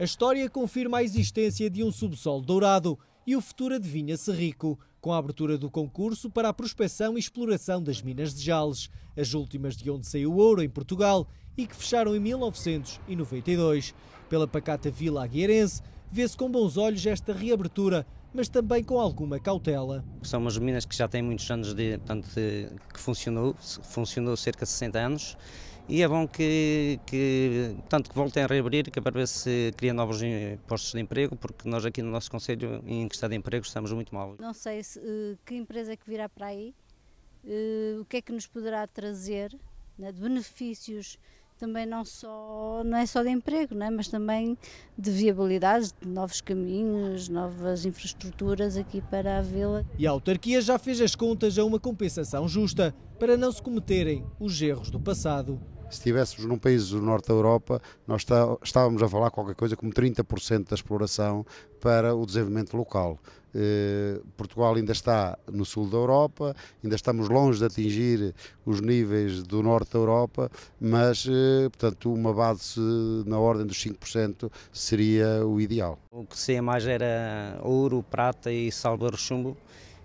A história confirma a existência de um subsolo dourado e o futuro adivinha-se rico, com a abertura do concurso para a prospecção e exploração das minas de Jales, as últimas de onde saiu o ouro em Portugal e que fecharam em 1992. Pela pacata Vila Aguiarense, vê-se com bons olhos esta reabertura, mas também com alguma cautela. São umas minas que já têm muitos anos de, portanto, de, que funcionou, funcionou cerca de 60 anos e é bom que, que, tanto que voltem a reabrir, que é para ver se cria novos postos de emprego, porque nós aqui no nosso Conselho, em questão de emprego, estamos muito mal. Não sei se, eh, que empresa é que virá para aí, eh, o que é que nos poderá trazer né, de benefícios também não só não é só de emprego, né, mas também de viabilidade, de novos caminhos, novas infraestruturas aqui para a vila. E a autarquia já fez as contas a uma compensação justa para não se cometerem os erros do passado se estivéssemos num país do norte da Europa, nós está, estávamos a falar qualquer coisa como 30% da exploração para o desenvolvimento local. Eh, Portugal ainda está no sul da Europa, ainda estamos longe de atingir os níveis do norte da Europa, mas, eh, portanto, uma base na ordem dos 5% seria o ideal. O que se mais era ouro, prata e salvador chumbo,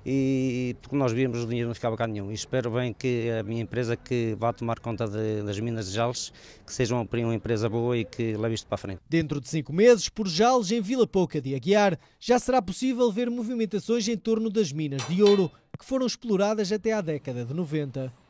e porque nós víamos o dinheiro não ficava cá nenhum. E espero bem que a minha empresa que vá tomar conta de, das minas de Jales, que seja uma, uma empresa boa e que leve isto para a frente. Dentro de cinco meses, por Jales, em Vila Pouca de Aguiar, já será possível ver movimentações em torno das minas de ouro, que foram exploradas até à década de 90.